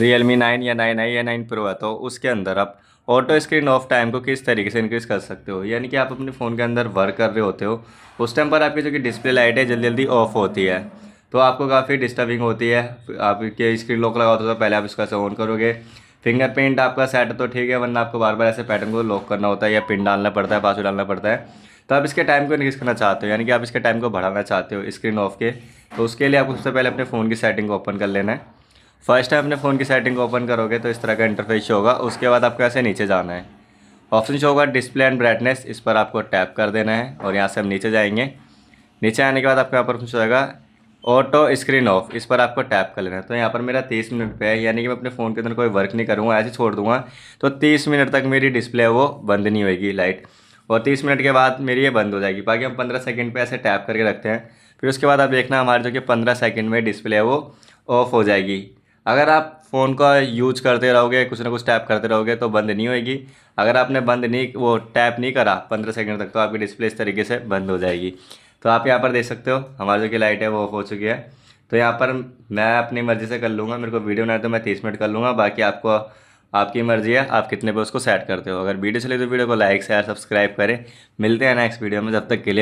real Realme nine या nine I या nine pro आता हो उसके अंदर आप ऑटो स्क्रीन ऑफ टाइम को किस तरीके से इंक्रीज़ कर सकते हो यानी कि आप अपने फ़ोन के अंदर वर्क कर रहे होते हो उस टाइम पर आपकी जो कि डिस्प्ले लाइट है जल्दी जल्दी ऑफ होती है तो आपको काफ़ी डिस्टर्बिंग होती है आपके स्क्रीन लॉक लगा होता है तो पहले आप इसका ऑन करोगे फिंगरप्रिंट आपका सेट तो ठीक है वरना आपको बार बार ऐसे पैटर्न को लॉक करना होता है या पिन डालना पड़ता है पासवर्ड डालना पड़ता है तो आप इसके टाइम को इंक्रीज़ करना चाहते हो यानी कि आप इसके टाइम को बढ़ाना चाहते हो स्क्रीन ऑफ के तो उसके लिए आपको सबसे पहले अपने फ़ोन की सेटिंग को ओपन कर लेना है फर्स्ट टाइम अपने फ़ोन की सेटिंग को ओपन करोगे तो इस तरह का इंटरफेस शो होगा उसके बाद आपको ऐसे नीचे जाना है ऑप्शन शो होगा डिस्प्ले एंड ब्राइटनेस इस पर आपको टैप कर देना है और यहाँ से हम नीचे जाएंगे नीचे आने के बाद आपको यहाँ पर ऑप्शन होगा ऑटो स्क्रीन ऑफ इस पर आपको टैप कर लेना है तो यहाँ पर मेरा तीस मिनट पे है यानी कि मैं अपने फ़ोन के अंदर कोई वर्क नहीं करूँगा ऐसे छोड़ दूँगा तो तीस मिनट तक मेरी डिस्प्ले वो बंद नहीं होगी लाइट और तीस मिनट के बाद मेरी ये बंद हो जाएगी बाकी हम पंद्रह सेकेंड पर ऐसे टैप करके रखते हैं फिर उसके बाद आप देखना हमारे जो कि पंद्रह सेकेंड में डिस्प्ले है वो ऑफ हो जाएगी अगर आप फ़ोन का यूज करते रहोगे कुछ ना कुछ टैप करते रहोगे तो बंद नहीं होएगी अगर आपने बंद नहीं वो टैप नहीं करा पंद्रह सेकंड तक तो आपकी डिस्प्ले इस तरीके से बंद हो जाएगी तो आप यहाँ पर देख सकते हो हमारी जो कि लाइट है वो ऑफ हो चुकी है तो यहाँ पर मैं अपनी मर्ज़ी से कर लूँगा मेरे को वीडियो बनाए तो मैं तीस मिनट कर लूँगा बाकी आपको आपकी मर्ज़ी है आप कितने पे उसको सेट करते हो अगर वीडियो चले तो वीडियो को लाइक शेयर सब्सक्राइब करें मिलते हैं नेक्स्ट वीडियो में जब तक के लिए